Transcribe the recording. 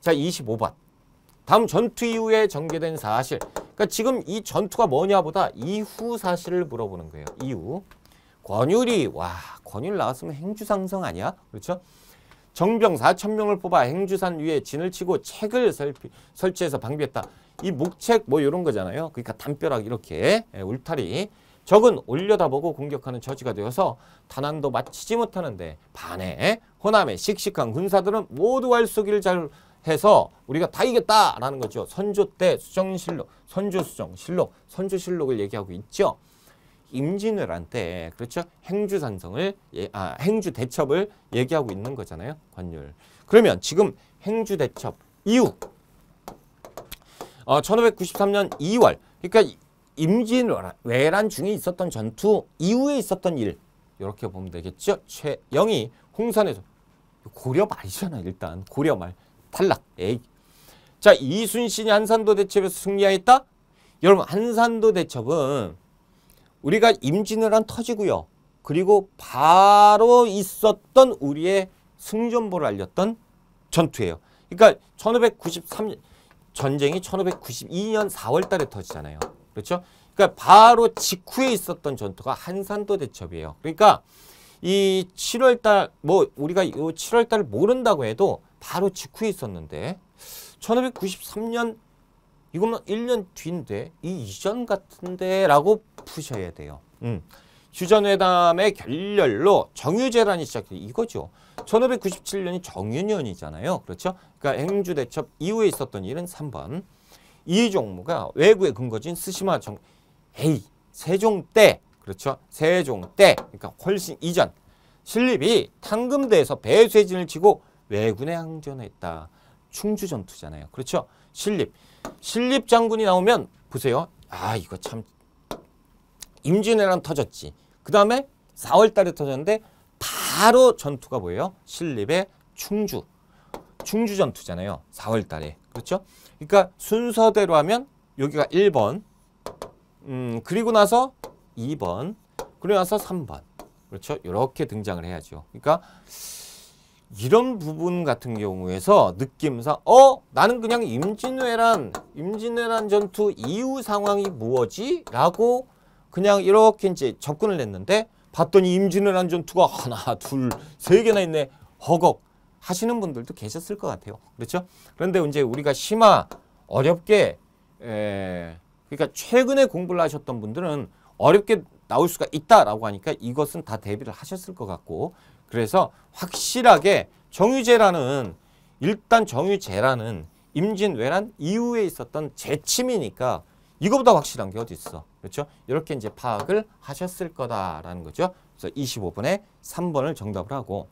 자, 25번. 다음 전투 이후에 전개된 사실. 그러니까 지금 이 전투가 뭐냐보다 이후 사실을 물어보는 거예요. 이후. 권율이 와, 권율 나왔으면 행주 상성 아니야? 그렇죠? 정병 4천 명을 뽑아 행주산 위에 진을 치고 책을 설피, 설치해서 방비했다. 이 목책 뭐 이런 거잖아요. 그러니까 담벼락 이렇게 예, 울타리. 적은 올려다보고 공격하는 처지가 되어서 탄안도 마치지 못하는데 반해 호남의 씩씩한 군사들은 모두 활수기를잘 해서 우리가 다 이겼다라는 거죠. 선조 때 수정실록, 선조수정실록, 선조실록을 얘기하고 있죠. 임진왜란 때 그렇죠 행주산성을 예, 아 행주 대첩을 얘기하고 있는 거잖아요 관율 그러면 지금 행주 대첩 이후 어, 1593년 2월 그러니까 임진왜란 중에 있었던 전투 이후에 있었던 일 이렇게 보면 되겠죠 최영이 홍산에서 고려 말이잖아 일단 고려 말 탈락. 에이. 예. 자, 이순신이 한산도 대첩에서 승리하였다? 여러분, 한산도 대첩은 우리가 임진왜란 터지고요. 그리고 바로 있었던 우리의 승전보를 알렸던 전투예요. 그러니까 1 5 9 3 전쟁이 1592년 4월 달에 터지잖아요. 그렇죠? 그러니까 바로 직후에 있었던 전투가 한산도 대첩이에요. 그러니까 이 7월 달뭐 우리가 이 7월 달 모른다고 해도 바로 직후에 있었는데 1593년 이것만 1년 뒤인데 이 이전 같은데 라고 푸셔야 돼요. 음. 휴전회담의 결렬로 정유재란이 시작해 이거죠. 1597년이 정유년이잖아요. 그렇죠? 그러니까 행주대첩 이후에 있었던 일은 3번. 이 종무가 외국의 근거지 스시마 정 에이 세종 때 그렇죠. 세종 때 그러니까 훨씬 이전 신립이 탕금대에서 배수진을 치고 왜군에 항전했다. 충주 전투잖아요. 그렇죠? 신립. 신립 장군이 나오면 보세요. 아 이거 참 임진왜란 터졌지. 그 다음에 4월 달에 터졌는데 바로 전투가 뭐예요? 신립의 충주. 충주 전투잖아요. 4월 달에. 그렇죠? 그러니까 순서대로 하면 여기가 1번. 음, 그리고 나서 2번. 그리고 나서 3번. 그렇죠? 이렇게 등장을 해야죠. 그러니까 이런 부분 같은 경우에서 느낌상 어? 나는 그냥 임진왜란, 임진왜란 전투 이후 상황이 뭐지? 라고 그냥 이렇게 이제 접근을 했는데 봤더니 임진왜란 전투가 하나, 둘, 세 개나 있네. 허걱 하시는 분들도 계셨을 것 같아요. 그렇죠? 그런데 이제 우리가 심화 어렵게 에, 그러니까 최근에 공부를 하셨던 분들은 어렵게 나올 수가 있다라고 하니까 이것은 다 대비를 하셨을 것 같고 그래서 확실하게 정유재라는 일단 정유재라는 임진왜란 이후에 있었던 재침이니까 이거보다 확실한 게 어디 있어. 그렇죠? 이렇게 이제 파악을 하셨을 거다라는 거죠. 그래서 2 5분에 3번을 정답을 하고